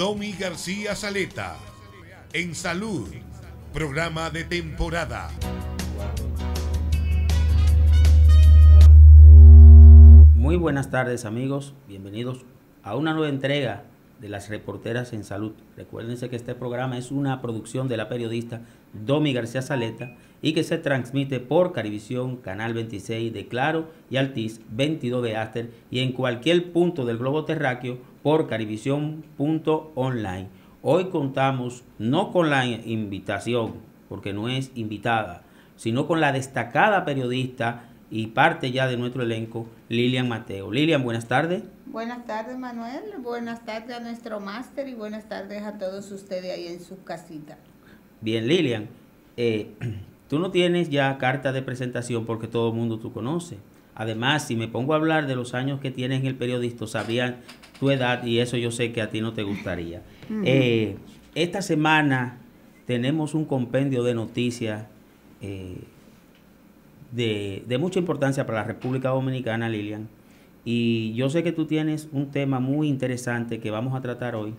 Domi García Saleta. En Salud, programa de temporada. Muy buenas tardes amigos, bienvenidos a una nueva entrega de las reporteras en salud. Recuérdense que este programa es una producción de la periodista Domi García Saleta y que se transmite por Carivisión, Canal 26 de Claro y Altiz 22 de Aster y en cualquier punto del globo terráqueo por online Hoy contamos no con la invitación, porque no es invitada, sino con la destacada periodista y parte ya de nuestro elenco, Lilian Mateo. Lilian, buenas tardes. Buenas tardes, Manuel. Buenas tardes a nuestro máster y buenas tardes a todos ustedes ahí en su casita. Bien, Lilian, eh, Tú no tienes ya carta de presentación porque todo el mundo tú conoce. Además, si me pongo a hablar de los años que tienes en el periodista, sabían tu edad y eso yo sé que a ti no te gustaría. Eh, esta semana tenemos un compendio de noticias eh, de, mucha importancia para la República Dominicana, Lilian. Y yo sé que tú tienes un tema muy interesante que vamos a tratar hoy,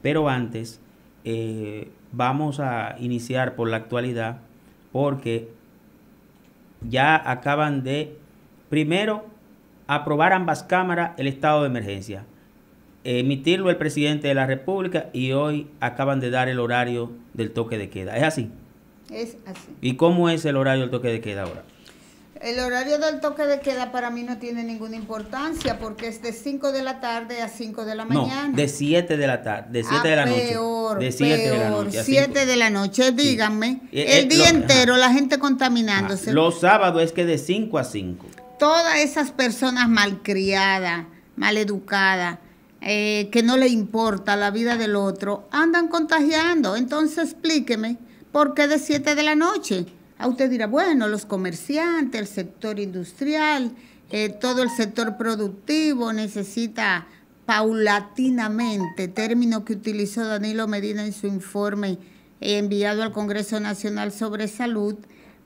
pero antes eh, vamos a iniciar por la actualidad porque ya acaban de, primero, aprobar ambas cámaras el estado de emergencia, emitirlo el presidente de la República y hoy acaban de dar el horario del toque de queda. ¿Es así? Es así. ¿Y cómo es el horario del toque de queda ahora? El horario del toque de queda para mí no tiene ninguna importancia porque es de 5 de la tarde a 5 de la mañana. No, de 7 de la tarde, de 7 ah, de la noche. de 7 de la noche. 7 de la noche, díganme. Eh, El, eh, día entero la gente contaminándose. Los sábados es que de 5 a 5. Todas esas personas malcriadas, mal educadas, eh, que no le importa la vida del otro, andan contagiando. Entonces explíqueme, ¿por qué de 7 de la noche? A usted dirá, bueno, los comerciantes, el sector industrial, eh, todo el sector productivo necesita paulatinamente, término que utilizó Danilo Medina en su informe enviado al Congreso Nacional sobre Salud,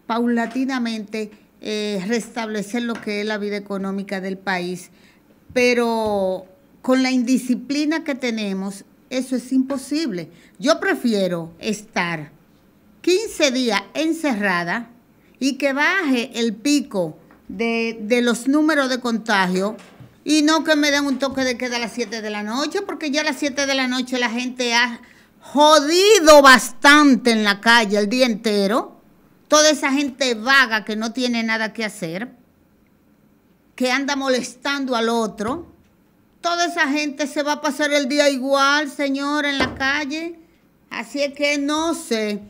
paulatinamente eh, restablecer lo que es la vida económica del país. Pero con la indisciplina que tenemos, eso es imposible. Yo prefiero estar 15 días encerrada y que baje el pico de, los números de contagio y no que me den un toque de queda a las 7 de la noche, porque ya a las 7 de la noche la gente ha jodido bastante en la calle el día entero. Toda esa gente vaga que no tiene nada que hacer, que anda molestando al otro. Toda esa gente se va a pasar el día igual, señor, en la calle. Así es que no sé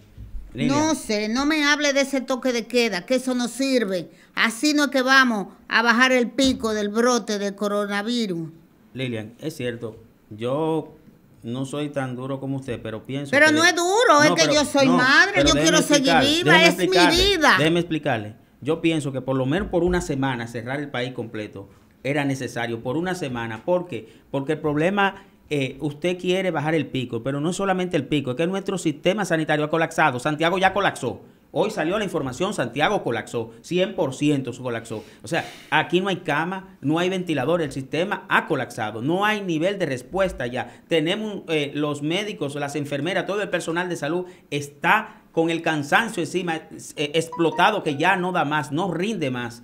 no sé, no me hable de ese toque de queda, que eso no sirve. Así no es que vamos a bajar el pico del brote del coronavirus. Lilian, es cierto, yo no soy tan duro como usted, pero pienso. Pero no es duro, es que yo soy madre, yo quiero seguir viva, es mi vida. Déjeme explicarle. Yo pienso que por lo menos por una semana cerrar el país completo era necesario, por una semana. ¿Por qué? Porque el problema eh, usted quiere bajar el pico, pero no solamente el pico, es que nuestro sistema sanitario ha colapsado. Santiago ya colapsó. Hoy salió la información, Santiago colapsó, 100% colapsó. O sea, aquí no hay cama, no hay ventilador, el sistema ha colapsado, no hay nivel de respuesta ya. Tenemos eh, los médicos, las enfermeras, todo el personal de salud está con el cansancio encima, eh, explotado que ya no da más, no rinde más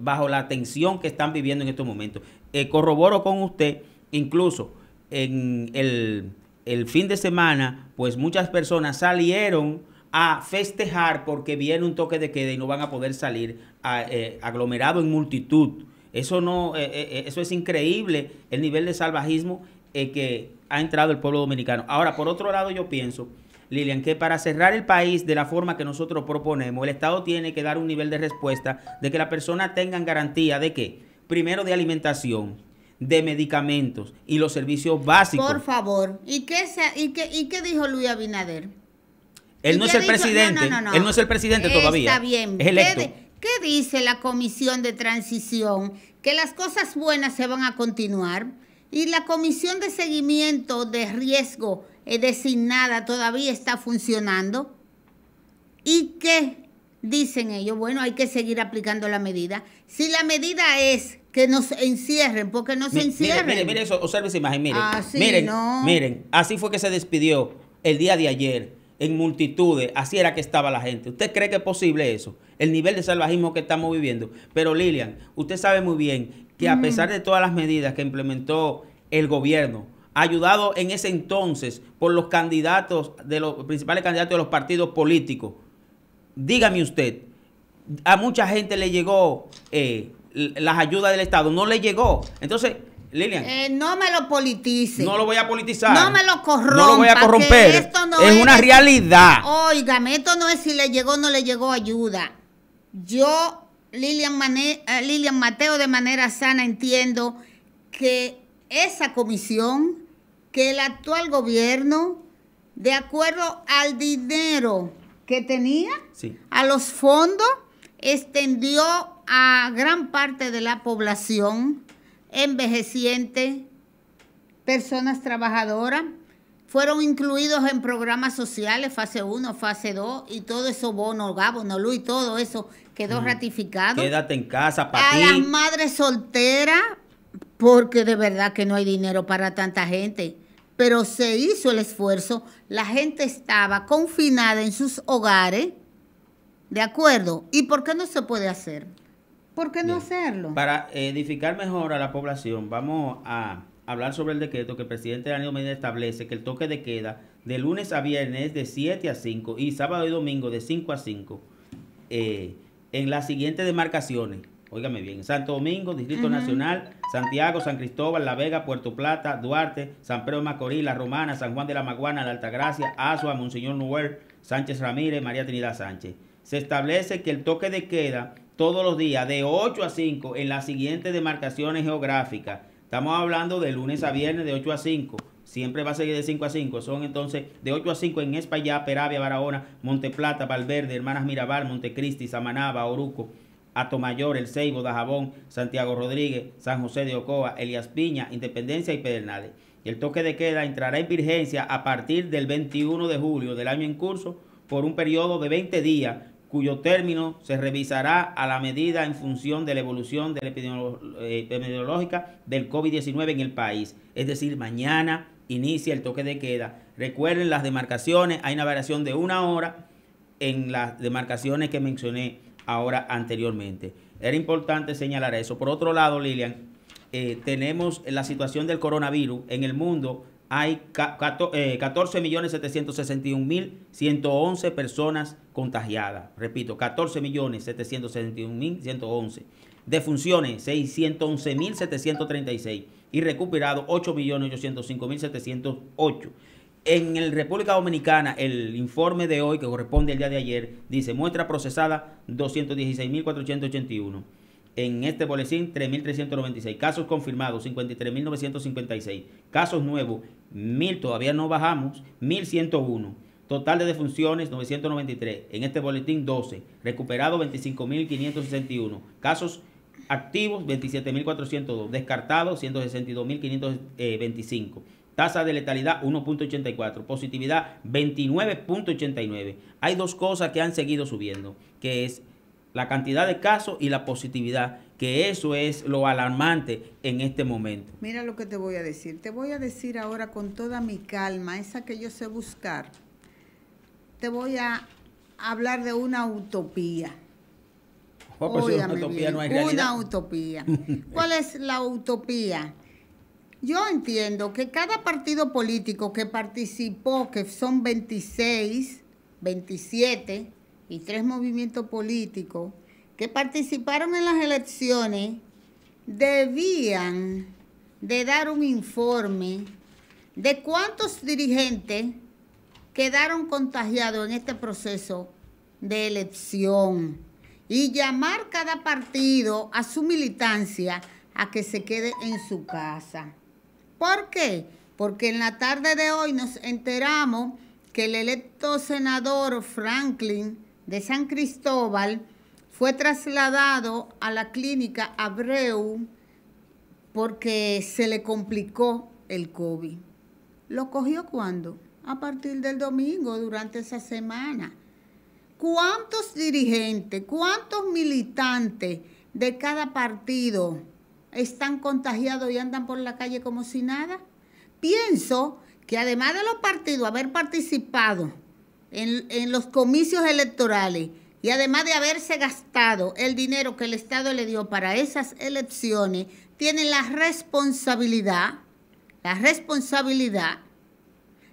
bajo la tensión que están viviendo en estos momentos. corroboro con usted, incluso en el, fin de semana, pues muchas personas salieron a festejar porque viene un toque de queda y no van a poder salir eh, aglomerado en multitud. Eso no, eh, eh, eso es increíble el nivel de salvajismo que ha entrado el pueblo dominicano. Ahora, por otro lado, yo pienso, Lilian, que para cerrar el país de la forma que nosotros proponemos, el Estado tiene que dar un nivel de respuesta de que las personas tengan garantía de que, primero, de alimentación, de medicamentos y los servicios básicos. Por favor. ¿Y qué, y dijo Luis Abinader? Él no es el presidente. No, Él no es el presidente todavía. Está bien. ¿Qué dice la comisión de transición? Que las cosas buenas se van a continuar y la comisión de seguimiento de riesgo eh, designada todavía está funcionando. ¿Y qué dicen ellos? Bueno, hay que seguir aplicando la medida. Si la medida es que nos encierren, porque no se encierren. Miren, miren, eso, observe esa imagen, miren. Ah, miren, miren, así fue que se despidió el día de ayer, en multitudes, así era que estaba la gente. ¿Usted cree que es posible eso? El nivel de salvajismo que estamos viviendo. Pero Lilian, usted sabe muy bien que a pesar de todas las medidas que implementó el gobierno, ayudado en ese entonces por los candidatos, de los principales candidatos de los partidos políticos, dígame usted, a mucha gente le llegó... Eh, las ayudas del Estado no le llegó. Entonces, Lilian. Eh, no me lo politice. No lo voy a politizar. No me lo corrompa. No lo voy a corromper. Esto no es, una realidad. Óigame, esto no es si le llegó o no le llegó ayuda. Yo, Lilian, eh, Lilian Mateo, de manera sana entiendo que esa comisión, que el actual gobierno, de acuerdo al dinero que tenía, a los fondos, extendió a gran parte de la población envejeciente, personas trabajadoras, fueron incluidos en programas sociales, fase 1, fase 2, y todo eso, bono, gabono, y todo eso quedó ratificado. Quédate en casa, para A las madres solteras, porque de verdad que no hay dinero para tanta gente. Pero se hizo el esfuerzo, la gente estaba confinada en sus hogares, ¿de acuerdo? ¿Y por qué no se puede hacer? ¿Por qué no hacerlo? Para edificar mejor a la población, vamos a hablar sobre el decreto que el presidente Daniel Medina establece que el toque de queda de lunes a viernes de 7 a 5 y sábado y domingo de 5 a 5 eh, en las siguientes demarcaciones. Óigame bien, Santo Domingo, Distrito Nacional, Santiago, San Cristóbal, La Vega, Puerto Plata, Duarte, San Pedro de Macorís, La Romana, San Juan de la Maguana, La Altagracia, Azua, Monseñor Noel, Sánchez Ramírez, María Trinidad Sánchez. Se establece que el toque de queda todos los días de 8 a 5 en las siguientes demarcaciones geográficas. Estamos hablando de lunes a viernes de 8 a 5. Siempre va a seguir de 5 a 5. Son entonces de 8 a 5 en España, Peravia, Barahona, Monteplata, Valverde, Hermanas Mirabal, Montecristi, Samanaba, Oruco, Atomayor, El Ceibo, Dajabón, Santiago Rodríguez, San José de Ocoa, Elias Piña, Independencia y Pedernales. Y el toque de queda entrará en vigencia a partir del 21 de julio del año en curso por un periodo de 20 días cuyo término se revisará a la medida en función de la evolución de la eh, epidemiológica del COVID-19 en el país. Es decir, mañana inicia el toque de queda. Recuerden las demarcaciones, hay una variación de una hora en las demarcaciones que mencioné ahora anteriormente. Era importante señalar eso. Por otro lado, Lilian, eh, tenemos la situación del coronavirus en el mundo hay 14.761.111 eh, personas contagiadas. Repito, 14.761.111. Defunciones, 611.736. Y recuperados, 8.805.708. En el República Dominicana, el informe de hoy que corresponde al día de ayer, dice muestra procesada 216.481 en este boletín 3.396. Casos confirmados, 53.956. Casos nuevos, 1.000, todavía no bajamos, 1.101. Total de defunciones, 993. En este boletín, 12. Recuperado, 25.561. Casos activos, 27.402. Descartados, 162.525. Tasa de letalidad 1.84, positividad 29.89. Hay dos cosas que han seguido subiendo, que es la cantidad de casos y la positividad, que eso es lo alarmante en este momento. Mira lo que te voy a decir. Te voy a decir ahora con toda mi calma, esa que yo sé buscar. Te voy a hablar de una utopía. Oh, pues, una utopía no hay realidad. Una utopía. ¿Cuál es la utopía? Yo entiendo que cada partido político que participó, que son 26, 27, y tres movimientos políticos que participaron en las elecciones debían de dar un informe de cuántos dirigentes quedaron contagiados en este proceso de elección y llamar cada partido a su militancia a que se quede en su casa. ¿Por qué? Porque en la tarde de hoy nos enteramos que el electo senador Franklin de San Cristóbal, fue trasladado a la clínica Abreu porque se le complicó el COVID. ¿Lo cogió cuándo? A partir del domingo, durante esa semana. ¿Cuántos dirigentes, cuántos militantes de cada partido están contagiados y andan por la calle como si nada? Pienso que además de los partidos haber participado en, los comicios electorales y además de haberse gastado el dinero que el Estado le dio para esas elecciones, tienen la responsabilidad, la responsabilidad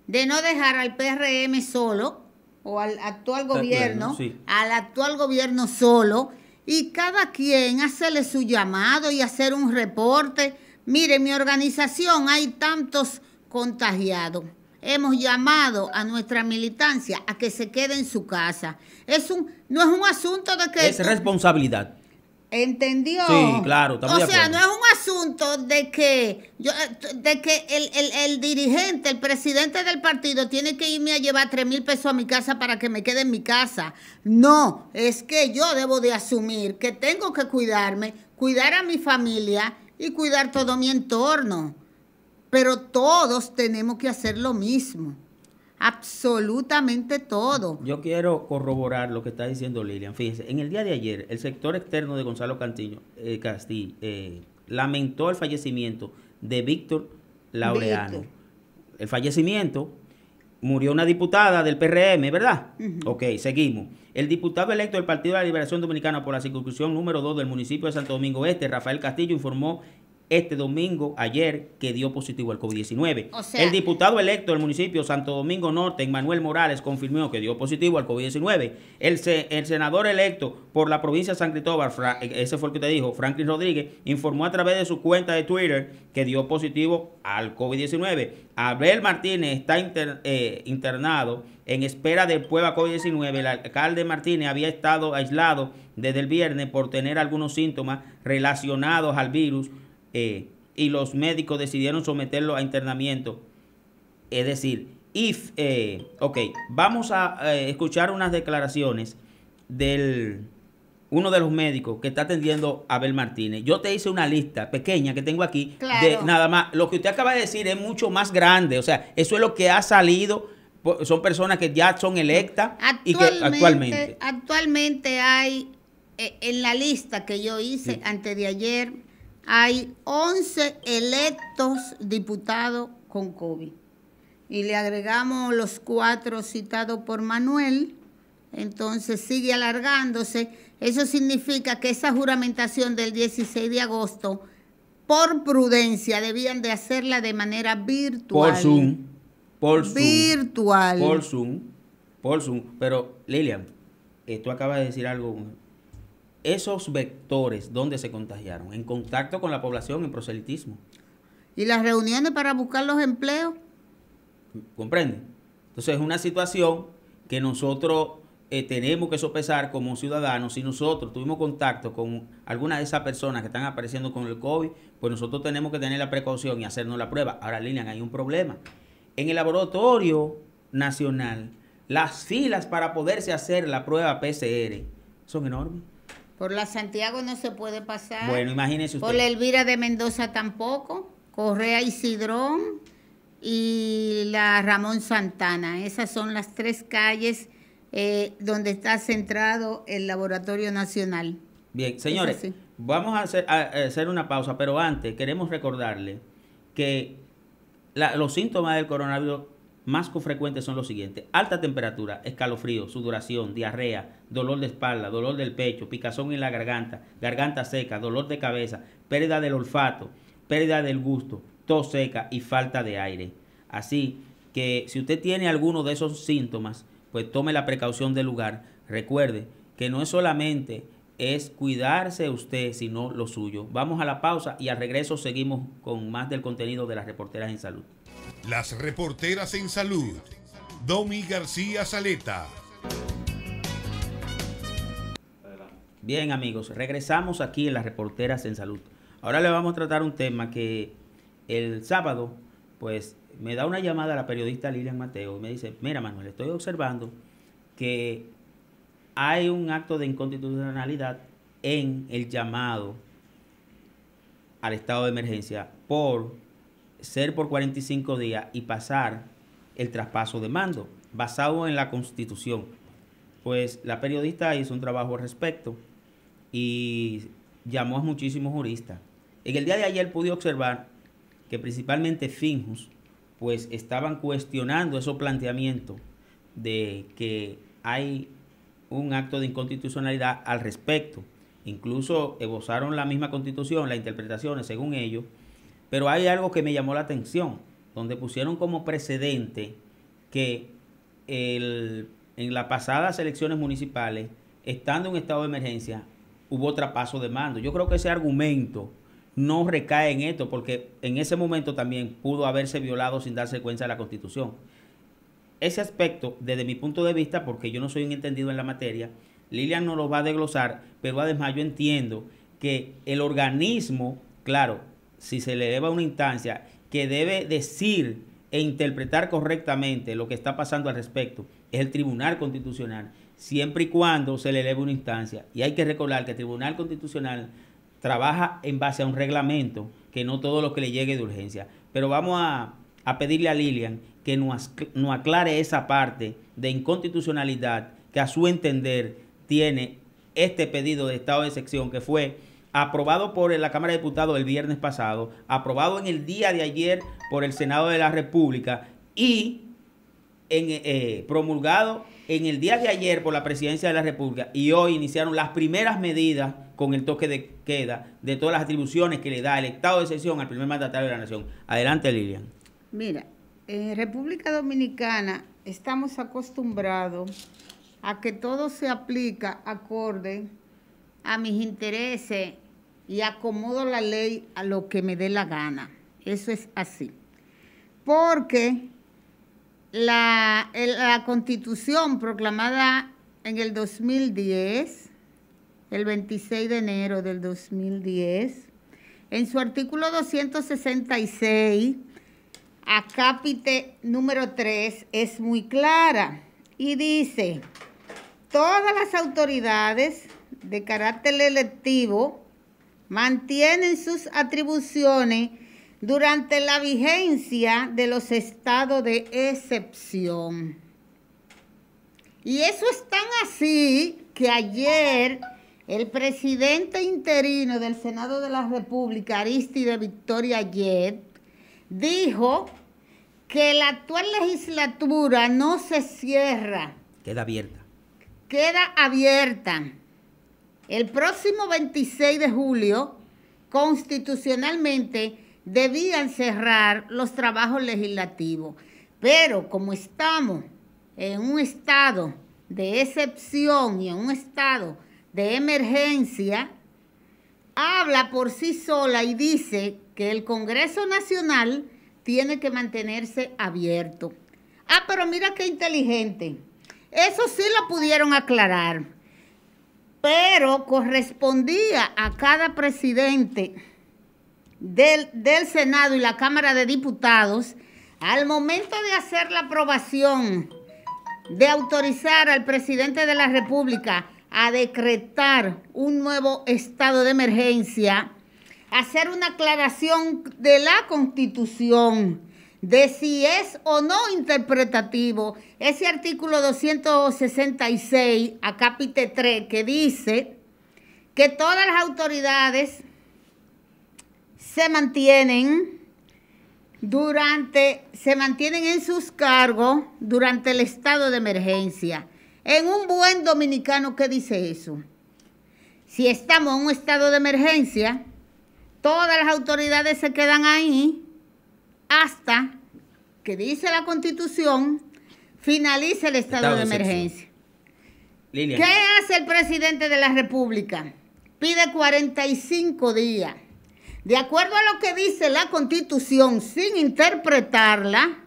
de no dejar al PRM solo o al actual gobierno, al actual gobierno solo, y cada quien hacerle su llamado y hacer un reporte. Mire, mi organización hay tantos contagiados hemos llamado a nuestra militancia a que se quede en su casa. Es un, no es un asunto de que... Es responsabilidad. ¿Entendió? Sí, claro, O sea, no es un asunto de que, yo, de que el, el, dirigente, el presidente del partido, tiene que irme a llevar 3 mil pesos a mi casa para que me quede en mi casa. No, es que yo debo de asumir que tengo que cuidarme, cuidar a mi familia y cuidar todo mi entorno. Pero todos tenemos que hacer lo mismo. Absolutamente todo. Yo quiero corroborar lo que está diciendo Lilian. Fíjense, en el día de ayer, el sector externo de Gonzalo Cantillo, eh, Castillo eh, lamentó el fallecimiento de Víctor Laureano. El fallecimiento murió una diputada del PRM, ¿verdad? Ok, seguimos. El diputado electo del Partido de la Liberación Dominicana por la circunscripción número 2 del municipio de Santo Domingo Este, Rafael Castillo, informó este domingo, ayer, que dio positivo al COVID-19. el diputado electo del municipio Santo Domingo Norte, Manuel Morales, confirmó que dio positivo al COVID-19. El, senador electo por la provincia de San Cristóbal, ese fue el que te dijo, Franklin Rodríguez, informó a través de su cuenta de Twitter que dio positivo al COVID-19. Abel Martínez está eh, internado en espera de prueba COVID-19. El alcalde Martínez había estado aislado desde el viernes por tener algunos síntomas relacionados al virus eh, y los médicos decidieron someterlo a internamiento. Es decir, if, eh, ok, vamos a eh, escuchar unas declaraciones del uno de los médicos que está atendiendo a Abel Martínez. Yo te hice una lista pequeña que tengo aquí de nada más. Lo que usted acaba de decir es mucho más grande. O sea, eso es lo que ha salido. Pues, son personas que ya son electas y que actualmente. Actualmente hay eh, en la lista que yo hice antes de ayer hay 11 electos diputados con COVID. Y le agregamos los cuatro citados por Manuel, entonces sigue alargándose. Eso significa que esa juramentación del 16 de agosto, por prudencia, debían de hacerla de manera virtual. Por Zoom. Por Zoom. Virtual. Por Zoom. Por Zoom. Pero, Lilian, eh, tú acabas de decir algo esos vectores, donde se contagiaron? En contacto con la población, en proselitismo. ¿Y las reuniones para buscar los empleos? ¿Comprende? Entonces es una situación que nosotros eh, tenemos que sopesar como ciudadanos. Si nosotros tuvimos contacto con alguna de esas personas que están apareciendo con el COVID, pues nosotros tenemos que tener la precaución y hacernos la prueba. Ahora, Lilian, hay un problema. En el laboratorio nacional, las filas para poderse hacer la prueba PCR son enormes. Por la Santiago no se puede pasar. Bueno, imagínense usted. Por la Elvira de Mendoza tampoco. Correa Isidrón y la Ramón Santana. Esas son las tres calles eh, donde está centrado el Laboratorio Nacional. Bien, señores, vamos a hacer, una pausa, pero antes queremos recordarle que los síntomas del coronavirus más frecuentes son los siguientes. Alta temperatura, escalofrío, sudoración, diarrea, dolor de espalda, dolor del pecho, picazón en la garganta, garganta seca, dolor de cabeza, pérdida del olfato, pérdida del gusto, tos seca y falta de aire. Así que si usted tiene alguno de esos síntomas, pues tome la precaución del lugar. Recuerde que no es solamente es cuidarse usted, sino lo suyo. Vamos a la pausa y al regreso seguimos con más del contenido de las reporteras en salud. Las reporteras en salud. Domi García Saleta. Bien amigos, regresamos aquí en las reporteras en salud. Ahora le vamos a tratar un tema que el sábado, pues me da una llamada la periodista Lilian Mateo y me dice, mira Manuel, estoy observando que hay un acto de inconstitucionalidad en el llamado al estado de emergencia por ser por 45 días y pasar el traspaso de mando, basado en la constitución. Pues la periodista hizo un trabajo al respecto y llamó a muchísimos juristas. En el día de ayer pude observar que principalmente finjos pues estaban cuestionando esos planteamientos de que hay un acto de inconstitucionalidad al respecto. Incluso esbozaron la misma constitución, las interpretaciones según ellos, pero hay algo que me llamó la atención, donde pusieron como precedente que en las pasadas elecciones municipales, estando en estado de emergencia, hubo traspaso de mando. Yo creo que ese argumento no recae en esto, porque en ese momento también pudo haberse violado sin darse secuencia a la constitución ese aspecto, desde mi punto de vista, porque yo no soy un entendido en la materia, Lilian no lo va a desglosar, pero además yo entiendo que el organismo, claro, si se le eleva una instancia que debe decir e interpretar correctamente lo que está pasando al respecto, es el Tribunal Constitucional, siempre y cuando se le eleve una instancia. Y hay que recordar que el Tribunal Constitucional trabaja en base a un reglamento, que no todo lo que le llegue de urgencia. Pero vamos a, a pedirle a Lilian que nos aclare esa parte de inconstitucionalidad que a su entender tiene este pedido de estado de excepción que fue aprobado por la Cámara de Diputados el viernes pasado, aprobado en el día de ayer por el Senado de la República y en, eh, promulgado en el día de ayer por la Presidencia de la República y hoy iniciaron las primeras medidas con el toque de queda de todas las atribuciones que le da el estado de excepción al primer mandatario de la Nación. Adelante, Lilian. Mira, en eh, República Dominicana estamos acostumbrados a que todo se aplica acorde a mis intereses y acomodo la ley a lo que me dé la gana. Eso es así. Porque la, la constitución proclamada en el 2010, el 26 de enero del 2010, en su artículo 266, acápite número 3 es muy clara y dice, todas las autoridades de carácter electivo mantienen sus atribuciones durante la vigencia de los estados de excepción. Y eso es tan así que ayer el presidente interino del Senado de la República, Aristide Victoria Yet, dijo que la actual legislatura no se cierra. Queda abierta. Queda abierta. El próximo 26 de julio, constitucionalmente, debían cerrar los trabajos legislativos. Pero como estamos en un estado de excepción y en un estado de emergencia, habla por sí sola y dice que el Congreso Nacional tiene que mantenerse abierto. Ah, pero mira qué inteligente. Eso sí lo pudieron aclarar, pero correspondía a cada presidente del, Senado y la Cámara de Diputados al momento de hacer la aprobación, de autorizar al presidente de la República a decretar un nuevo estado de emergencia, hacer una aclaración de la constitución, de si es o no interpretativo ese artículo 266, capítulo 3, que dice que todas las autoridades se mantienen durante, se mantienen en sus cargos durante el estado de emergencia. En un buen dominicano, ¿qué dice eso? Si estamos en un estado de emergencia, Todas las autoridades se quedan ahí hasta que dice la constitución, finalice el estado, de, emergencia. ¿Qué hace el presidente de la República? Pide 45 días. De acuerdo a lo que dice la constitución, sin interpretarla,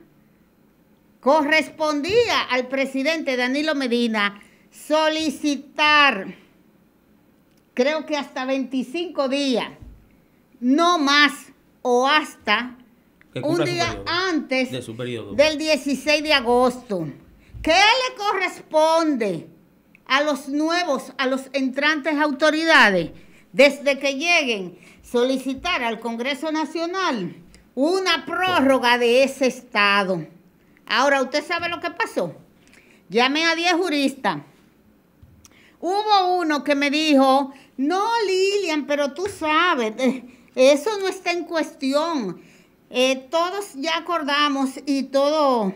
correspondía al presidente Danilo Medina solicitar, creo que hasta 25 días no más o hasta un día antes del 16 de agosto. ¿Qué le corresponde a los nuevos, a los entrantes autoridades, desde que lleguen, solicitar al Congreso Nacional una prórroga de ese estado? Ahora, ¿usted sabe lo que pasó? Llamé a 10 juristas. Hubo uno que me dijo, no Lilian, pero tú sabes, eh, eso no está en cuestión. Eh, todos ya acordamos y todo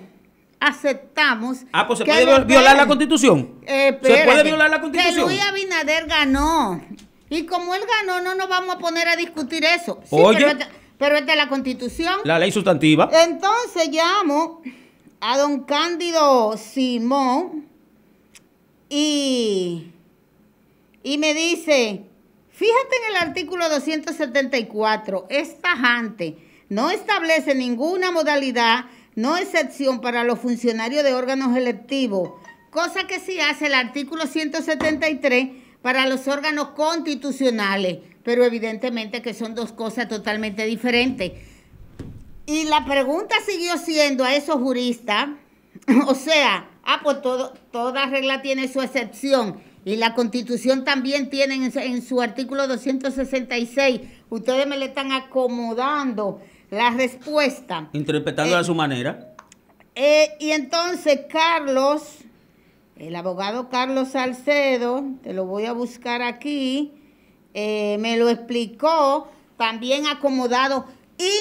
aceptamos. Ah, pues se puede violar la constitución. Eh, se puede violar la constitución. Que Luis Abinader ganó. Y como él ganó, no nos vamos a poner a discutir eso. Oye. Este, pero, este es de la constitución. La ley sustantiva. Entonces llamo a don Cándido Simón y, y me dice, Fíjate en el artículo 274, es tajante, no establece ninguna modalidad, no excepción para los funcionarios de órganos electivos, cosa que sí hace el artículo 173 para los órganos constitucionales, pero evidentemente que son dos cosas totalmente diferentes. Y la pregunta siguió siendo a esos juristas, o sea, ah, pues toda regla tiene su excepción. Y la Constitución también tiene en su, artículo 266, ustedes me le están acomodando la respuesta. Interpretándola eh, a su manera. Eh, y entonces Carlos, el abogado Carlos Salcedo, te lo voy a buscar aquí, eh, me lo explicó, también acomodado,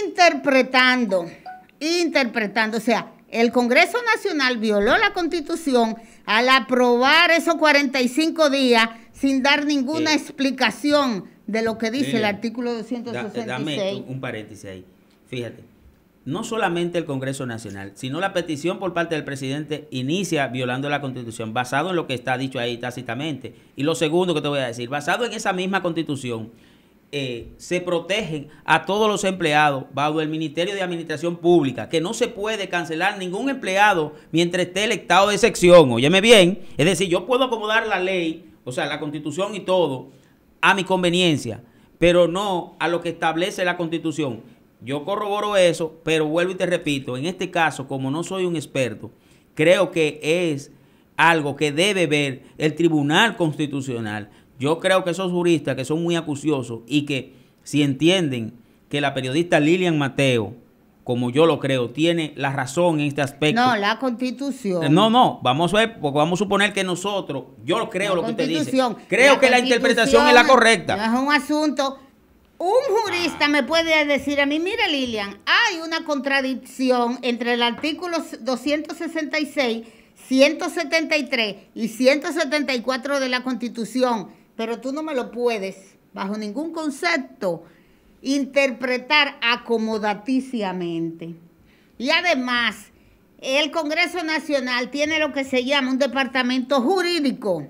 interpretando, interpretando, o sea, el Congreso Nacional violó la Constitución al aprobar esos 45 días sin dar ninguna explicación de lo que dice el artículo 266. dame un paréntesis ahí. Fíjate, no solamente el Congreso Nacional, sino la petición por parte del presidente inicia violando la Constitución, basado en lo que está dicho ahí tácitamente. Y lo segundo que te voy a decir, basado en esa misma Constitución, eh, se protegen a todos los empleados bajo el Ministerio de Administración Pública, que no se puede cancelar ningún empleado mientras esté electado de sección. Óyeme bien, es decir, yo puedo acomodar la ley, o sea, la constitución y todo, a mi conveniencia, pero no a lo que establece la constitución. Yo corroboro eso, pero vuelvo y te repito, en este caso, como no soy un experto, creo que es algo que debe ver el Tribunal Constitucional yo creo que esos juristas que son muy acuciosos y que si entienden que la periodista Lilian Mateo, como yo lo creo, tiene la razón en este aspecto. No, la constitución. No, no, vamos a ver, porque vamos a suponer que nosotros, yo creo lo que usted dice. Creo que la interpretación es la correcta. es un asunto. Un jurista me puede decir a mí, mira Lilian, hay una contradicción entre el artículo 266, 173 y 174 de la Constitución pero tú no me lo puedes, bajo ningún concepto, interpretar acomodaticiamente. Y además, el Congreso Nacional tiene lo que se llama un departamento jurídico,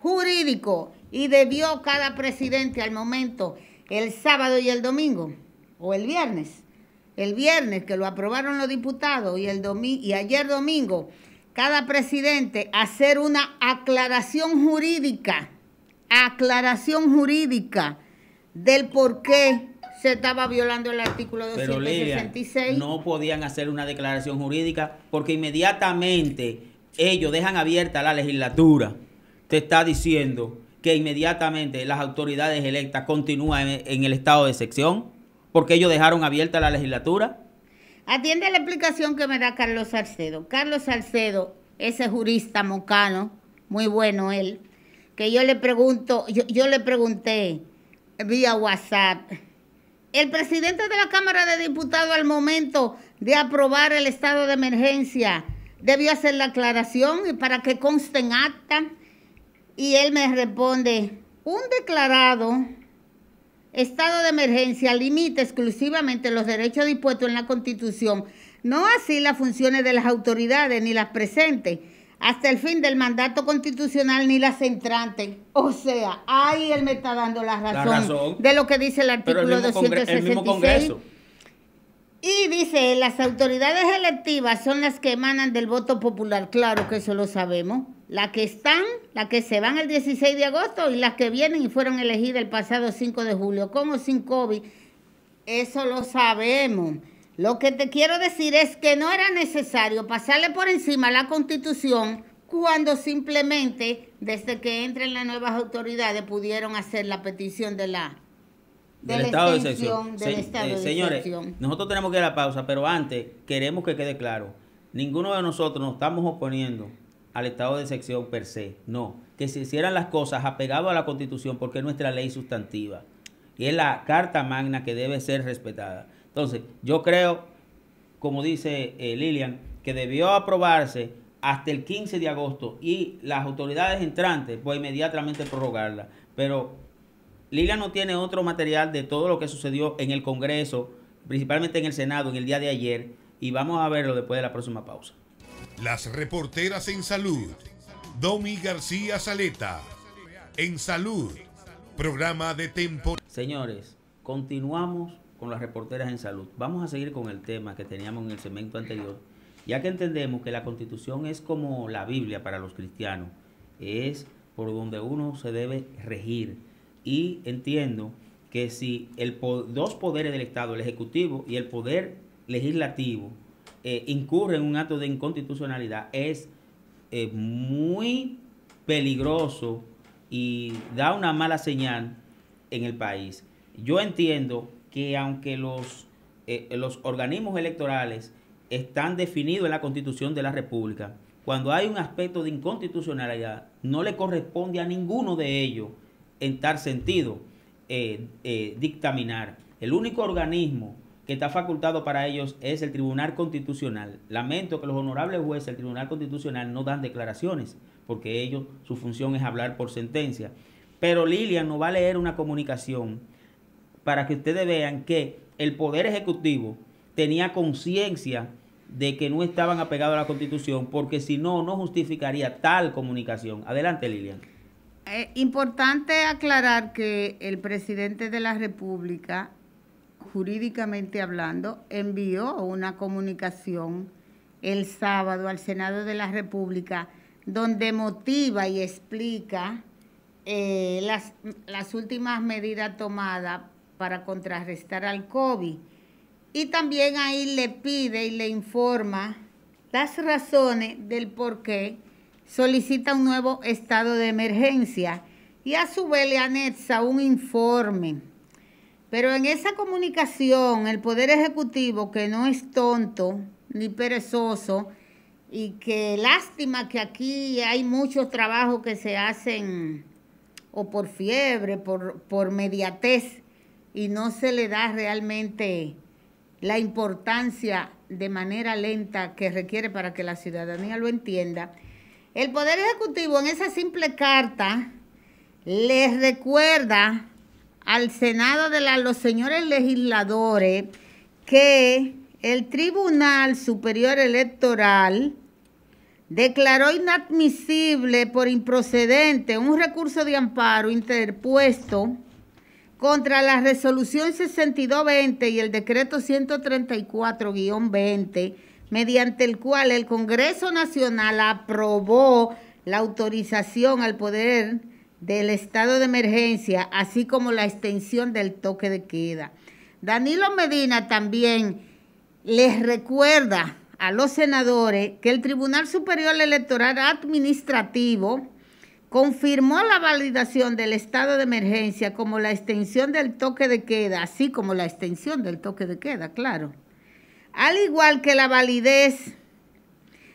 jurídico, y debió cada presidente al momento el sábado y el domingo, o el viernes, el viernes que lo aprobaron los diputados y, el y ayer domingo, cada presidente hacer una aclaración jurídica aclaración jurídica del por qué se estaba violando el artículo 266. no podían hacer una declaración jurídica porque inmediatamente ellos dejan abierta la legislatura. Te está diciendo que inmediatamente las autoridades electas continúan en, el estado de sección porque ellos dejaron abierta la legislatura. Atiende la explicación que me da Carlos Salcedo. Carlos Salcedo, ese jurista mocano, muy bueno él, que yo le pregunto, yo, le pregunté vía WhatsApp, el presidente de la Cámara de Diputados al momento de aprobar el estado de emergencia debió hacer la aclaración para que conste en acta. Y él me responde, un declarado estado de emergencia limita exclusivamente los derechos dispuestos en la Constitución, no así las funciones de las autoridades ni las presentes hasta el fin del mandato constitucional ni las entrantes. O sea, ahí él me está dando la razón, de lo que dice el artículo el 266. Y dice, las autoridades electivas son las que emanan del voto popular, claro que eso lo sabemos. Las que están, las que se van el 16 de agosto y las que vienen y fueron elegidas el pasado 5 de julio, como sin COVID, eso lo sabemos. Lo que te quiero decir es que no era necesario pasarle por encima la constitución cuando simplemente desde que entren las nuevas autoridades pudieron hacer la petición de la del, estado de excepción. Eh, señores, nosotros tenemos que ir a la pausa, pero antes queremos que quede claro, ninguno de nosotros nos estamos oponiendo al estado de excepción per se, no, que se hicieran las cosas apegado a la constitución porque es nuestra ley sustantiva y es la carta magna que debe ser respetada. Entonces, yo creo, como dice eh, Lilian, que debió aprobarse hasta el 15 de agosto y las autoridades entrantes, pues inmediatamente prorrogarla. Pero Lilian no tiene otro material de todo lo que sucedió en el Congreso, principalmente en el Senado, en el día de ayer, y vamos a verlo después de la próxima pausa. Las reporteras en salud. Domi García Saleta. En salud. Programa de tiempo. Señores, continuamos con las reporteras en salud. Vamos a seguir con el tema que teníamos en el segmento anterior, ya que entendemos que la constitución es como la Biblia para los cristianos, es por donde uno se debe regir. Y entiendo que si el, dos poderes del Estado, el Ejecutivo y el Poder Legislativo, eh, incurren en un acto de inconstitucionalidad, es eh, muy peligroso y da una mala señal en el país. Yo entiendo que aunque los, eh, los organismos electorales están definidos en la Constitución de la República, cuando hay un aspecto de inconstitucionalidad, no le corresponde a ninguno de ellos, en tal sentido, eh, eh, dictaminar. El único organismo que está facultado para ellos es el Tribunal Constitucional. Lamento que los honorables jueces del Tribunal Constitucional no dan declaraciones, porque ellos, su función es hablar por sentencia. Pero Lilian no va a leer una comunicación para que ustedes vean que el Poder Ejecutivo tenía conciencia de que no estaban apegados a la Constitución, porque si no, no justificaría tal comunicación. Adelante, Lilian. Es eh, importante aclarar que el presidente de la República, jurídicamente hablando, envió una comunicación el sábado al Senado de la República donde motiva y explica eh, las, las últimas medidas tomadas para contrarrestar al COVID. Y también ahí le pide y le informa las razones del por qué solicita un nuevo estado de emergencia y a su vez le anexa un informe. Pero en esa comunicación, el Poder Ejecutivo, que no es tonto ni perezoso, y que lástima que aquí hay muchos trabajos que se hacen o por fiebre, por, por mediatez, y no se le da realmente la importancia de manera lenta que requiere para que la ciudadanía lo entienda. El Poder Ejecutivo en esa simple carta les recuerda al Senado de los señores legisladores que el Tribunal Superior Electoral declaró inadmisible por improcedente un recurso de amparo interpuesto contra la resolución 6220 y el decreto 134-20, mediante el cual el Congreso Nacional aprobó la autorización al poder del estado de emergencia, así como la extensión del toque de queda. Danilo Medina también les recuerda a los senadores que el Tribunal Superior Electoral Administrativo confirmó la validación del estado de emergencia como la extensión del toque de queda, así como la extensión del toque de queda, claro. Al igual que la validez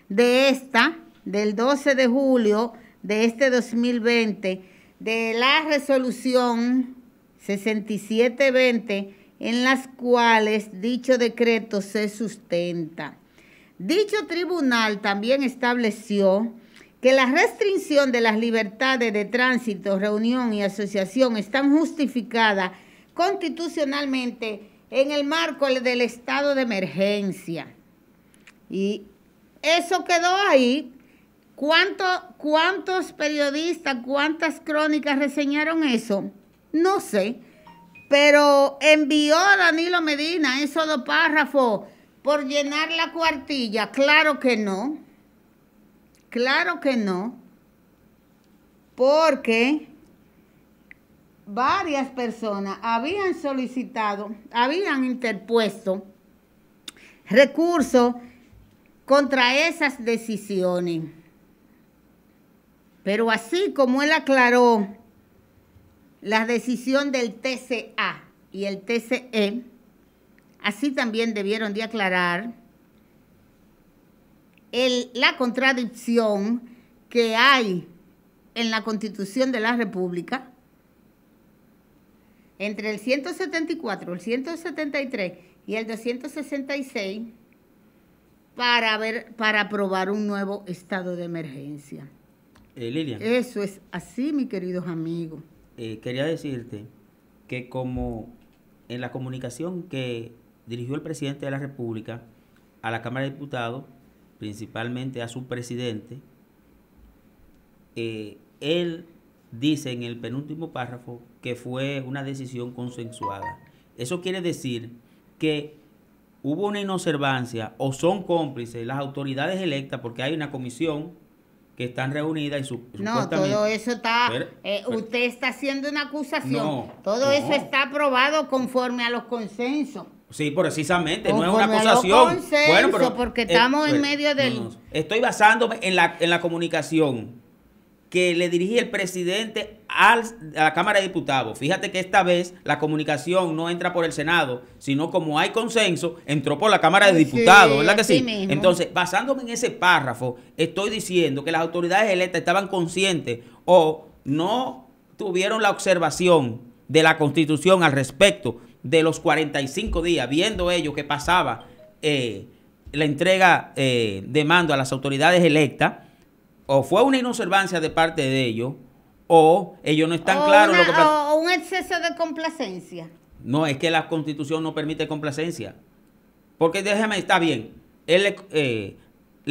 de esta, del 12 de julio de este 2020, de la resolución 6720, en las cuales dicho decreto se sustenta. Dicho tribunal también estableció que la restricción de las libertades de tránsito, reunión y asociación están justificadas constitucionalmente en el marco del estado de emergencia. Y eso quedó ahí. ¿Cuántos periodistas, cuántas crónicas reseñaron eso? No sé. Pero envió a Danilo Medina esos dos párrafo por llenar la cuartilla. Claro que no. Claro que no, porque varias personas habían solicitado, habían interpuesto recursos contra esas decisiones. Pero así como él aclaró la decisión del TCA y el TCE, así también debieron de aclarar la contradicción que hay en la Constitución de la República entre el 174, el 173 y el 266 para, ver, para aprobar un nuevo estado de emergencia. Eh, Lilian. Eso es así, mi queridos amigos. Eh, quería decirte que como en la comunicación que dirigió el presidente de la República a la Cámara de Diputados, principalmente a su presidente, eh, él dice en el penúltimo párrafo que fue una decisión consensuada. Eso quiere decir que hubo una inobservancia o son cómplices las autoridades electas porque hay una comisión que están reunidas y su, No, todo eso está... Eh, usted está haciendo una acusación. todo eso está aprobado conforme a los consensos. Sí, precisamente, no es una acusación. bueno, pero, porque eh, estamos en pues, medio del... Estoy basándome en la, en la comunicación que le dirige el presidente a la Cámara de Diputados. Fíjate que esta vez la comunicación no entra por el Senado, sino como hay consenso, entró por la Cámara de pues Diputados, ¿verdad que sí? Entonces, basándome en ese párrafo, estoy diciendo que las autoridades electas estaban conscientes o no tuvieron la observación de la Constitución al respecto de los 45 días, viendo ellos que pasaba eh, la entrega eh, de mando a las autoridades electas, o fue una inobservancia de parte de ellos, o ellos no están claros O un exceso de complacencia. No, es que la constitución no permite complacencia. Porque déjeme, está bien, él le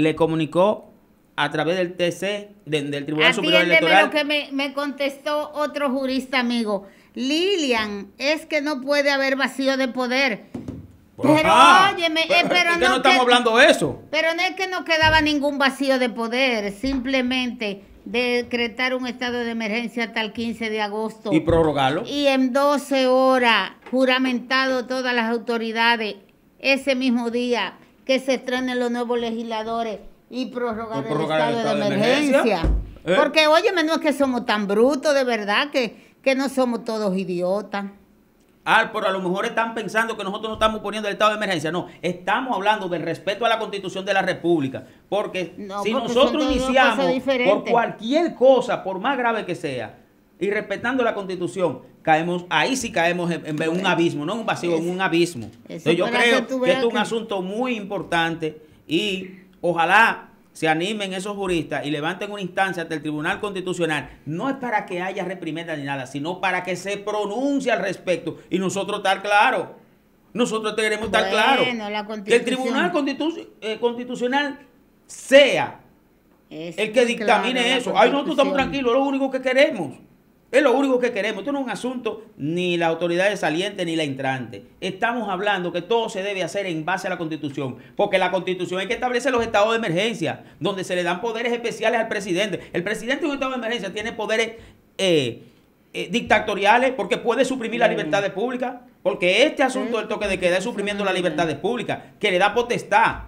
eh, comunicó a través del TC, del Tribunal Superior Electoral. lo que me, contestó otro jurista amigo. Lilian, es que no puede haber vacío de poder. Ah, eh, pero pero no, estamos hablando eso. Pero no es que no quedaba ningún vacío de poder, simplemente decretar un estado de emergencia hasta el 15 de agosto. Y prorrogarlo. Y en 12 horas, juramentado todas las autoridades, ese mismo día que se estrenen los nuevos legisladores y prorrogar, el, estado de, emergencia. Eh. Porque, óyeme, no es que somos tan brutos, de verdad, que que no somos todos idiotas. Ah, pero a lo mejor están pensando que nosotros no estamos poniendo el estado de emergencia. No, estamos hablando del respeto a la constitución de la República. Porque si nosotros iniciamos por cualquier cosa, por más grave que sea, y respetando la constitución, caemos, ahí sí caemos en, un abismo, no en un vacío, en un abismo. Entonces yo creo que, es un asunto muy importante y ojalá se animen esos juristas y levanten una instancia ante el Tribunal Constitucional, no es para que haya reprimenda ni nada, sino para que se pronuncie al respecto y nosotros estar claro Nosotros queremos estar claro claros. Que el Tribunal eh, Constitucional sea el que dictamine eso. Ay, nosotros estamos tranquilos, es lo único que queremos. Es lo único que queremos. Esto no es un asunto ni la autoridad de saliente ni la entrante. Estamos hablando que todo se debe hacer en base a la constitución. Porque la constitución es que establece los estados de emergencia, donde se le dan poderes especiales al presidente. El presidente de un estado de emergencia tiene poderes eh, eh, dictatoriales porque puede suprimir la mm. libertad de pública. Porque este asunto del toque de queda es suprimiendo la libertad de pública, que le da potestad,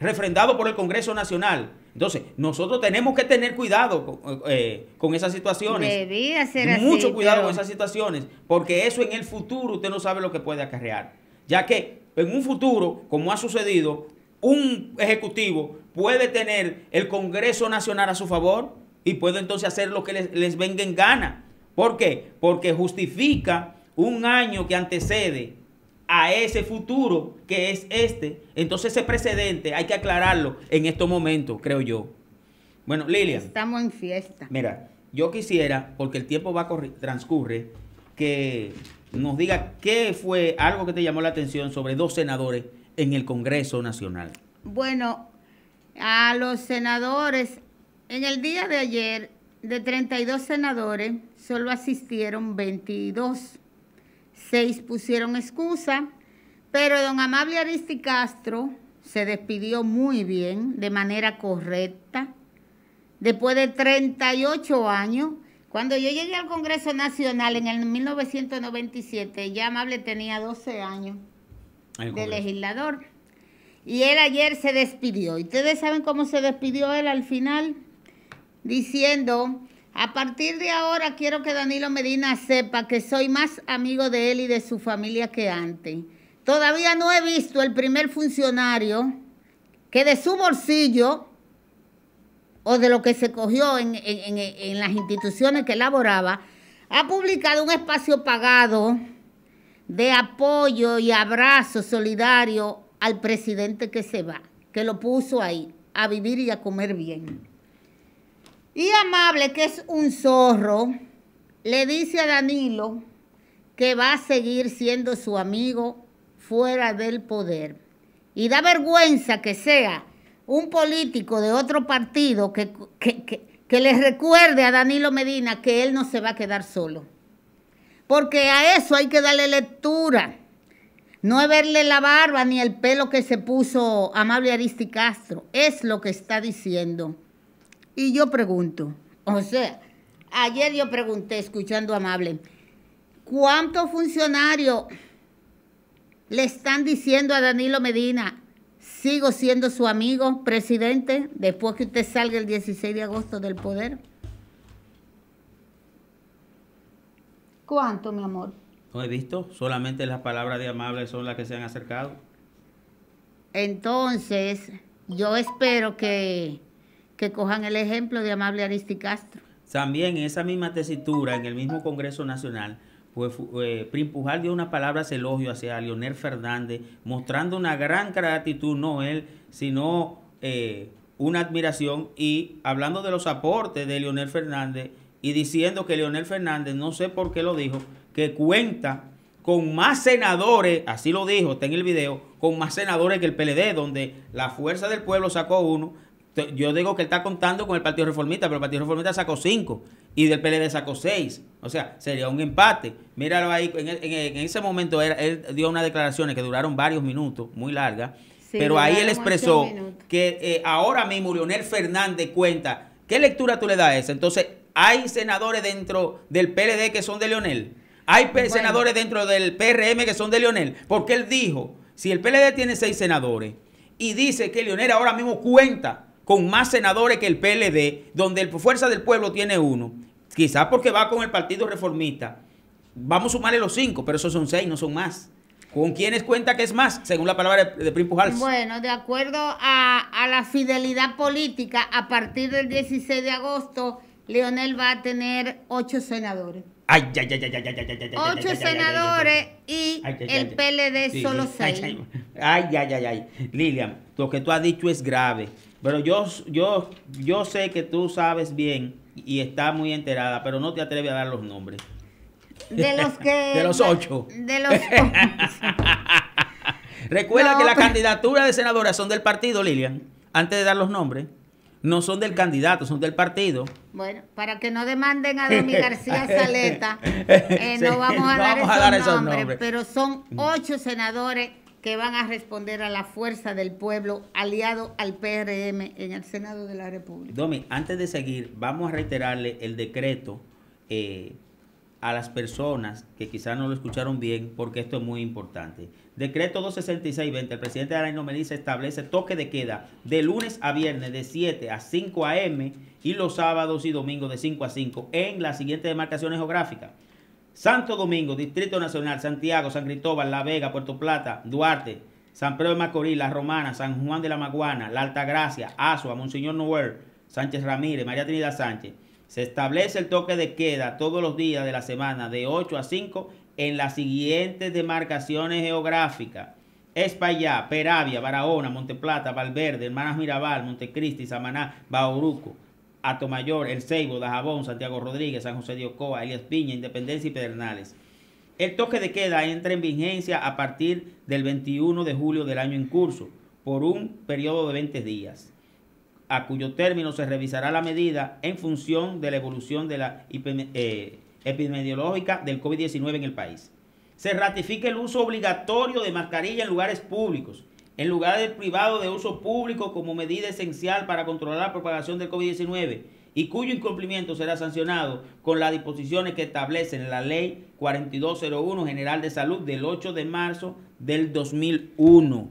refrendado por el Congreso Nacional entonces, nosotros tenemos que tener cuidado con, eh, esas situaciones. Debía ser Mucho cuidado con esas situaciones, porque eso en el futuro usted no sabe lo que puede acarrear. Ya que en un futuro, como ha sucedido, un ejecutivo puede tener el Congreso Nacional a su favor y puede entonces hacer lo que les, les venga en gana. ¿Por qué? Porque justifica un año que antecede a ese futuro que es este. Entonces ese precedente hay que aclararlo en estos momentos, creo yo. Bueno, Lilia. Estamos en fiesta. Mira, yo quisiera, porque el tiempo va a transcurre, que nos diga qué fue algo que te llamó la atención sobre dos senadores en el Congreso Nacional. Bueno, a los senadores, en el día de ayer, de 32 senadores, solo asistieron 22 seis pusieron excusa, pero don Amable Aristi Castro se despidió muy bien, de manera correcta. Después de 38 años, cuando yo llegué al Congreso Nacional en el 1997, ya Amable tenía 12 años de legislador. Y él ayer se despidió. ¿Y ustedes saben cómo se despidió él al final? Diciendo a partir de ahora quiero que Danilo Medina sepa que soy más amigo de él y de su familia que antes. Todavía no he visto el primer funcionario que de su bolsillo o de lo que se cogió en, las instituciones que elaboraba, ha publicado un espacio pagado de apoyo y abrazo solidario al presidente que se va, que lo puso ahí, a vivir y a comer bien. Y Amable, que es un zorro, le dice a Danilo que va a seguir siendo su amigo fuera del poder. Y da vergüenza que sea un político de otro partido que, que, recuerde a Danilo Medina que él no se va a quedar solo. Porque a eso hay que darle lectura. No es verle la barba ni el pelo que se puso Amable Aristi Castro. Es lo que está diciendo. Y yo pregunto, o sea, ayer yo pregunté, escuchando amable, ¿cuántos funcionarios le están diciendo a Danilo Medina, sigo siendo su amigo, presidente, después que usted salga el 16 de agosto del poder? ¿Cuánto, mi amor? No he visto, solamente las palabras de amable son las que se han acercado. Entonces, yo espero que que cojan el ejemplo de Amable Aristi Castro. También en esa misma tesitura, en el mismo Congreso Nacional, pues eh, Primpujal dio palabra palabras elogio hacia Leonel Fernández, mostrando una gran gratitud, no él, sino eh, una admiración y hablando de los aportes de Leonel Fernández y diciendo que Leonel Fernández, no sé por qué lo dijo, que cuenta con más senadores, así lo dijo, está en el video, con más senadores que el PLD, donde la fuerza del pueblo sacó uno, yo digo que él está contando con el Partido Reformista, pero el Partido Reformista sacó cinco y del PLD sacó seis. O sea, sería un empate. Míralo ahí, en, e, e, ese momento él, dio unas declaraciones que duraron varios minutos, muy largas, pero ahí él expresó que eh, ahora mismo Leonel Fernández cuenta. ¿Qué lectura tú le das a eso? Entonces, ¿hay senadores dentro del PLD que son de Leonel? ¿Hay senadores dentro del PRM que son de Leonel? Porque él dijo, si el PLD tiene seis senadores y dice que Leonel ahora mismo cuenta con más senadores que el PLD, donde el Fuerza del Pueblo tiene uno, quizás porque va con el Partido Reformista, vamos a sumarle los cinco, pero esos son seis, no son más. ¿Con quiénes cuenta que es más, según la palabra de Prim Pujals? Bueno, de acuerdo a, la fidelidad política, a partir del 16 de agosto, Leonel va a tener ocho senadores. Ay, ya, ya, ya, ya, ya, ya, Ocho senadores y el PLD solo seis. Ay, ay, ay, ay. Lilian, lo que tú has dicho es grave pero yo, yo, yo sé que tú sabes bien y está muy enterada, pero no te atreves a dar los nombres. De los que. de los ocho. De los Recuerda que las candidaturas candidatura de senadora son del partido, Lilian, antes de dar los nombres. No son del candidato, son del partido. Bueno, para que no demanden a Domi García Saleta, eh, no vamos a dar, esos, nombres, pero son ocho senadores que van a responder a la fuerza del pueblo aliado al PRM en el Senado de la República. Domi, antes de seguir, vamos a reiterarle el decreto eh, a las personas que quizás no lo escucharon bien, porque esto es muy importante. Decreto 266-20, el presidente de la establece toque de queda de lunes a viernes de 7 a 5 a.m. y los sábados y domingos de 5 a 5 en las siguientes demarcaciones geográficas. Santo Domingo, Distrito Nacional, Santiago, San Cristóbal, La Vega, Puerto Plata, Duarte, San Pedro de Macorís, La Romana, San Juan de la Maguana, La Altagracia, Asua, Monseñor Noel, Sánchez Ramírez, María Trinidad Sánchez. Se establece el toque de queda todos los días de la semana de 8 a 5 en las siguientes demarcaciones geográficas. Espaillá, Peravia, Barahona, Monteplata, Valverde, Hermanas Mirabal, Montecristi, Samaná, Bauruco, Atomayor, El Ceibo, Dajabón, Santiago Rodríguez, San José de Ocoa, Elías Piña, Independencia y Pedernales. El toque de queda entra en vigencia a partir del 21 de julio del año en curso por un periodo de 20 días, a cuyo término se revisará la medida en función de la evolución de la eh, epidemiológica del COVID-19 en el país. Se ratifica el uso obligatorio de mascarilla en lugares públicos en lugares privado de uso público como medida esencial para controlar la propagación del COVID-19 y cuyo incumplimiento será sancionado con las disposiciones que establecen la Ley 4201 General de Salud del 8 de marzo del 2001.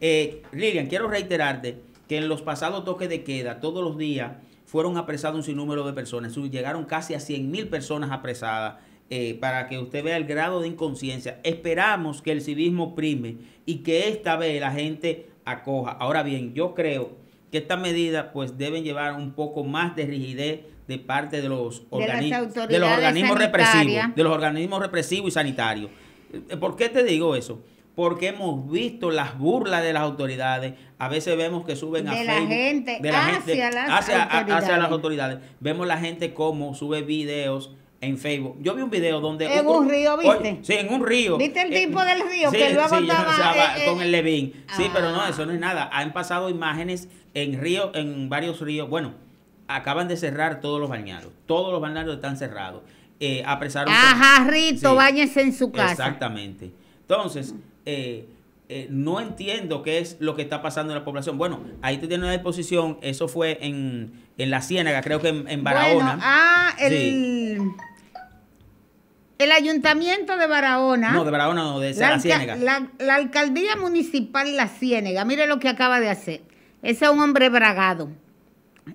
Eh, Lilian, quiero reiterarte que en los pasados toques de queda, todos los días, fueron apresados un sinnúmero de personas. Llegaron casi a 100 mil personas apresadas eh, para que usted vea el grado de inconsciencia. Esperamos que el civismo prime y que esta vez la gente acoja. Ahora bien, yo creo que estas medidas pues deben llevar un poco más de rigidez de parte de los, los organismos represivos, de los organismos represivos y sanitarios. Eh, ¿Por qué te digo eso? porque hemos visto las burlas de las autoridades. A veces vemos que suben a Facebook, de la gente, las hacia, las autoridades. Vemos la gente como sube videos en Facebook. Yo vi un video donde. En un, río, ¿viste? sí, en un río. ¿Viste el eh, tipo del río que luego sí, yo, eh, eh, con el Levín? Sí, ah. pero no, eso no es nada. Han pasado imágenes en río, en varios ríos. Bueno, acaban de cerrar todos los bañados. Todos los bañados están cerrados. Eh, apresaron. Ajá, Rito, en su casa. Exactamente. Entonces, eh eh, no entiendo qué es lo que está pasando en la población. Bueno, ahí te tiene una exposición, eso fue en, La Ciénaga, creo que en, Barahona. ah, el, ayuntamiento de Barahona. No, de Barahona no, de la, Ciénaga. La, alcaldía municipal La Ciénaga, mire lo que acaba de hacer. Ese es un hombre bragado,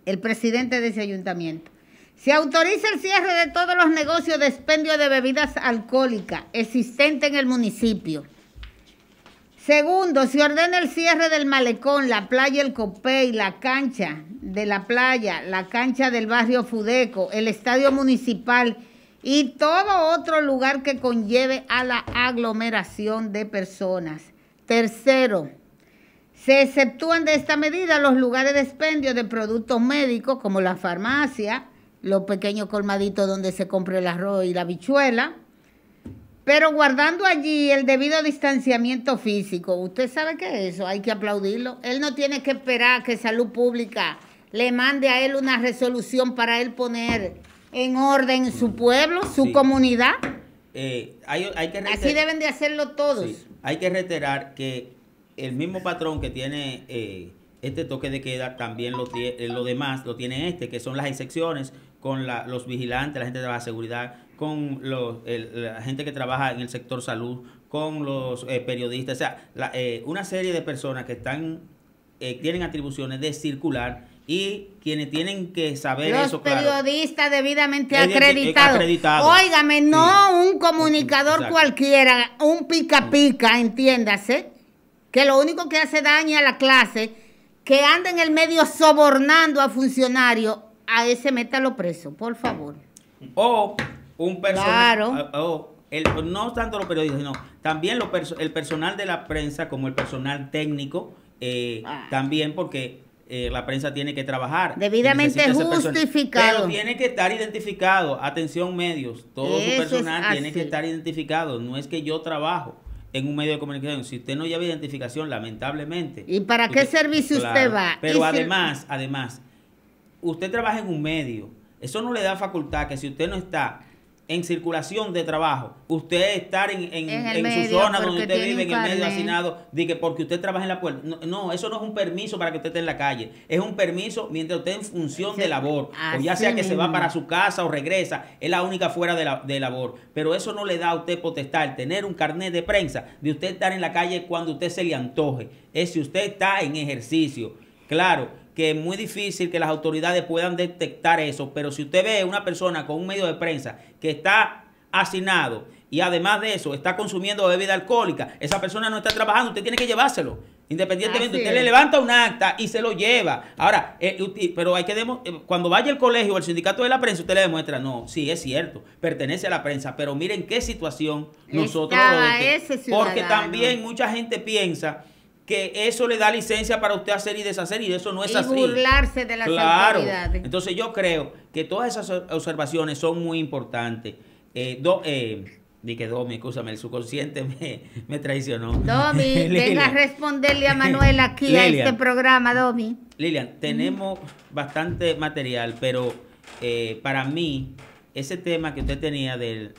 el presidente de ese ayuntamiento. Se autoriza el cierre de todos los negocios de expendio de bebidas alcohólicas existentes en el municipio Segundo, se ordena el cierre del malecón, la playa El Copey, la cancha de la playa, la cancha del barrio Fudeco, el estadio municipal y todo otro lugar que conlleve a la aglomeración de personas. Tercero, se exceptúan de esta medida los lugares de expendio de productos médicos como la farmacia, los pequeños colmaditos donde se compra el arroz y la bichuela, pero guardando allí el debido distanciamiento físico. Usted sabe que eso hay que aplaudirlo. Él no tiene que esperar que Salud Pública le mande a él una resolución para él poner en orden su mm, pueblo, su comunidad. Eh, Así deben de hacerlo todos. Hay que reiterar que el mismo patrón que tiene eh, este toque de queda también lo, tiene, eh, lo demás lo tiene este, que son las excepciones con los vigilantes, la gente de la seguridad, con la gente que trabaja en el sector salud, con los eh, periodistas, o sea, eh, una serie de personas que están eh, tienen atribuciones de circular y quienes tienen que saber eso claro. periodistas debidamente acreditados. Acreditado. Óigame, no un comunicador cualquiera, un pica pica, entiéndase, que lo único que hace daño a la clase, que anda en el medio sobornando a funcionarios, a ese métalo preso, por favor. O un personal. Ah, ah, oh, pues, no tanto los periodistas, sino también los el personal de la prensa como el personal técnico, eh, ah. también porque eh, la prensa tiene que trabajar. Debidamente justificado. Pero tiene que estar identificado. Atención medios, todo su personal tiene que estar identificado. No es que yo trabajo en un medio de comunicación. Si usted no lleva identificación, lamentablemente. ¿Y para qué servicio usted va? Pero además, además, usted trabaja en un medio. Eso no le da facultad que si usted no está en circulación de trabajo, usted estar en, su zona donde usted vive, en el medio asignado, que porque usted trabaja en la puerta. No, eso no es un permiso para que usted esté en la calle. Es un permiso mientras usted en función de labor. o ya sea que se va para su casa o regresa, es la única fuera de, labor. Pero eso no le da a usted potestad, tener un carnet de prensa, de usted estar en la calle cuando usted se le antoje. Es si usted está en ejercicio. Claro, que es muy difícil que las autoridades puedan detectar eso, pero si usted ve una persona con un medio de prensa que está hacinado y además de eso está consumiendo bebida alcohólica, esa persona no está trabajando, usted tiene que llevárselo. Independientemente, usted le levanta un acta y se lo lleva. Ahora, eh, pero hay que eh, cuando vaya al colegio o al sindicato de la prensa, usted le demuestra, no, sí, es cierto, pertenece a la prensa, pero miren qué situación nosotros... porque también mucha gente piensa que eso le da licencia para usted hacer y deshacer y eso no es y burlarse de las claro. Entonces yo creo que todas esas observaciones son muy importantes. Eh, do, eh, Domi, escúchame, el subconsciente me, me traicionó. Domi, venga a responderle a Manuel aquí a este programa, Domi. Lilian, tenemos bastante material, pero eh, para mí, ese tema que usted tenía del,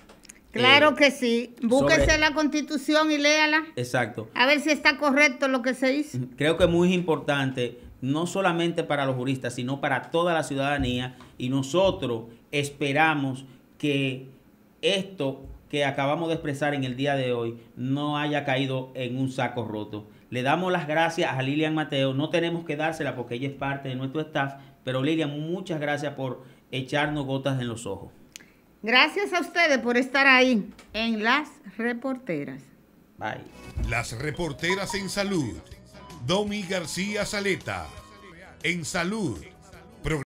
Claro eh, que sí. Búsquese la constitución y léala. Exacto. A ver si está correcto lo que se dice Creo que es muy importante, no solamente para los juristas, sino para toda la ciudadanía. Y nosotros esperamos que esto que acabamos de expresar en el día de hoy no haya caído en un saco roto. Le damos las gracias a Lilian Mateo. No tenemos que dársela porque ella es parte de nuestro staff. Pero Lilian, muchas gracias por echarnos gotas en los ojos. Gracias a ustedes por estar ahí en Las Reporteras. Bye. Las Reporteras en Salud. Domi García Saleta. En Salud